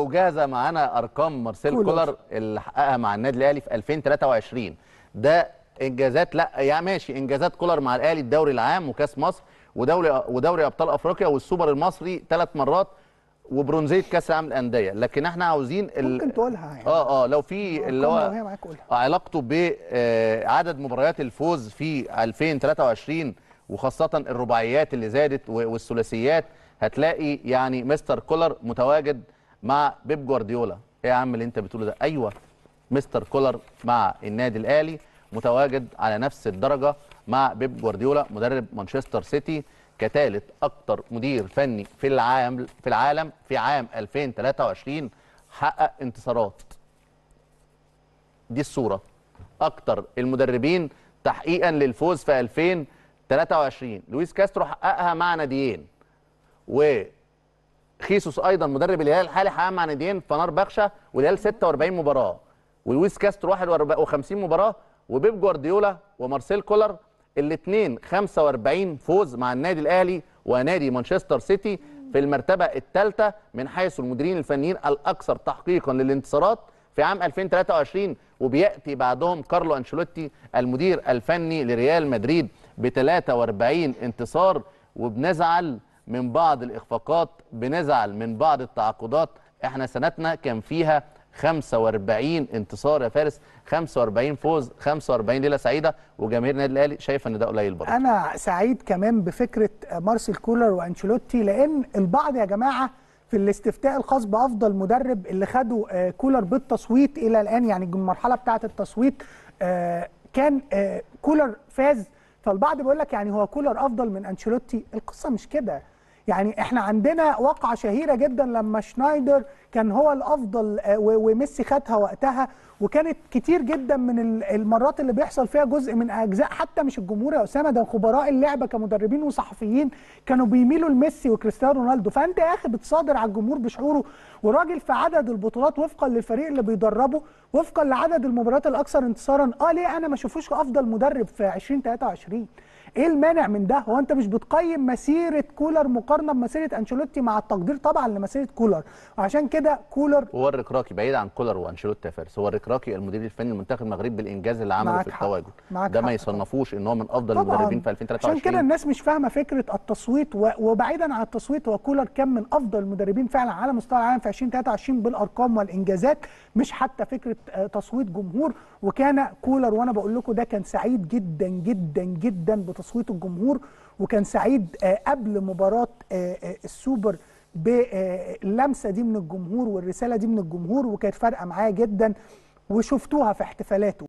وجاهزه معانا ارقام مارسيل كولر. كولر اللي حققها مع النادي الاهلي في 2023 ده انجازات لا يا ماشي انجازات كولر مع الاهلي الدوري العام وكاس مصر ودوري ودوري ابطال افريقيا والسوبر المصري ثلاث مرات وبرونزيه كاس العالم للانديه لكن احنا عاوزين ال... ممكن تقولها يعني اه اه لو في اللي هو علاقته بعدد آه، مباريات الفوز في 2023 وخاصه الرباعيات اللي زادت والثلاثيات هتلاقي يعني مستر كولر متواجد مع بيب جوارديولا ايه يا عم اللي انت بتقوله ده ايوه مستر كولر مع النادي الاهلي متواجد على نفس الدرجه مع بيب جوارديولا مدرب مانشستر سيتي كثالث اكتر مدير فني في العالم في العالم في عام 2023 حقق انتصارات دي الصوره اكتر المدربين تحقيقا للفوز في 2023 لويس كاسترو حققها مع ناديين و خيسوس ايضا مدرب الهلال الحالي حقق مع ناديين فنار بخشه والهلال 46 مباراه ولويس كاسترو 51 مباراه وبيب جوارديولا ومارسيل كولر الاثنين 45 فوز مع النادي الاهلي ونادي مانشستر سيتي في المرتبه الثالثه من حيث المديرين الفنيين الاكثر تحقيقا للانتصارات في عام 2023 وبياتي بعدهم كارلو انشيلوتي المدير الفني لريال مدريد ب 43 انتصار وبنزعل من بعض الإخفاقات بنزعل من بعض التعاقدات احنا سنتنا كان فيها 45 انتصار يا فارس 45 فوز 45 ليله سعيده وجماهير النادي الاهلي شايفه ان ده قليل برضه انا سعيد كمان بفكره مارسيل كولر وانشيلوتي لان البعض يا جماعه في الاستفتاء الخاص بافضل مدرب اللي خده آه، كولر بالتصويت الى الان يعني المرحله بتاعه التصويت آه، كان آه، كولر فاز فالبعض بيقول لك يعني هو كولر افضل من انشيلوتي القصه مش كده يعني احنا عندنا واقعه شهيره جدا لما شنايدر كان هو الافضل آه، وميسي خدها وقتها وكانت كتير جدا من المرات اللي بيحصل فيها جزء من اجزاء حتى مش الجمهور يا اسامه ده خبراء اللعبه كمدربين وصحفيين كانوا بيميلوا لميسي وكريستيانو رونالدو فانت يا اخي بتصادر على الجمهور بشعوره وراجل في عدد البطولات وفقا للفريق اللي بيدربه وفقا لعدد المباريات الاكثر انتصارا اه ليه انا ما اشوفوش افضل مدرب في 2023 ايه المانع من ده هو انت مش بتقيم مسيره كولر مقارنه بمسيره انشيلوتي مع التقدير طبعا لمسيره كولر وعشان كده كولر هو الركراكي بعيد عن كولر وانشيلوتي يا فارس هو الركراكي المدير الفني لمنتخب المغرب بالانجاز اللي عمله في التواجد ده ما يصنفوش ان هو من افضل طبعاً. المدربين في 2023 عشان كده الناس مش فاهمه فكره التصويت و... وبعيدا عن التصويت هو كولر كان من افضل المدربين فعلا على مستوى العالم في 2023 بالارقام والانجازات مش حتى فكره آه، تصويت جمهور وكان كولر وانا بقول لكم ده كان سعيد جدا جدا جدا بتصويت تصويت الجمهور وكان سعيد آه، قبل مباراه آه، آه، السوبر باللمسه دي من الجمهور والرساله دي من الجمهور وكانت فارقه معاه جدا وشفتوها في احتفالاته